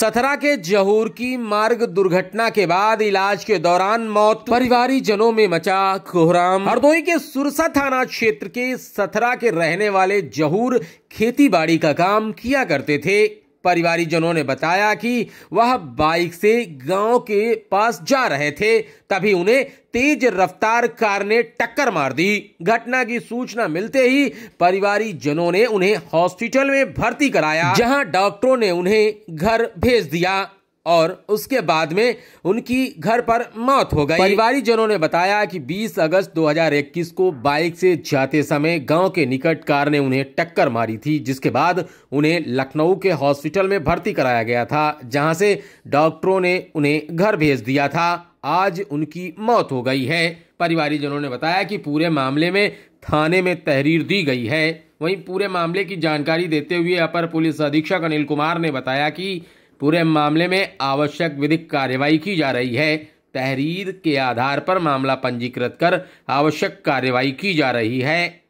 सतरा के जहूर की मार्ग दुर्घटना के बाद इलाज के दौरान मौत परिवारी जनों में मचा कोहराम हरदोई के सुरसा थाना क्षेत्र के सतरा के रहने वाले जहूर खेती बाड़ी का काम किया करते थे जनों ने बताया कि वह बाइक से गांव के पास जा रहे थे तभी उन्हें तेज रफ्तार कार ने टक्कर मार दी घटना की सूचना मिलते ही जनों ने उन्हें हॉस्पिटल में भर्ती कराया जहां डॉक्टरों ने उन्हें घर भेज दिया और उसके बाद में उनकी घर पर मौत हो गई परिवारी जनों ने बताया कि 20 अगस्त 2021 को बाइक से जाते समय गांव के निकट कार ने उन्हें टक्कर मारी थी जिसके बाद उन्हें लखनऊ के हॉस्पिटल में भर्ती कराया गया था जहां से डॉक्टरों ने उन्हें घर भेज दिया था आज उनकी मौत हो गई है परिवारी जनों ने बताया कि पूरे मामले में थाने में तहरीर दी गई है वहीं पूरे मामले की जानकारी देते हुए अपर पुलिस अधीक्षक अनिल कुमार ने बताया कि पूरे मामले में आवश्यक विधिक कार्यवाही की जा रही है तहरीर के आधार पर मामला पंजीकृत कर आवश्यक कार्यवाही की जा रही है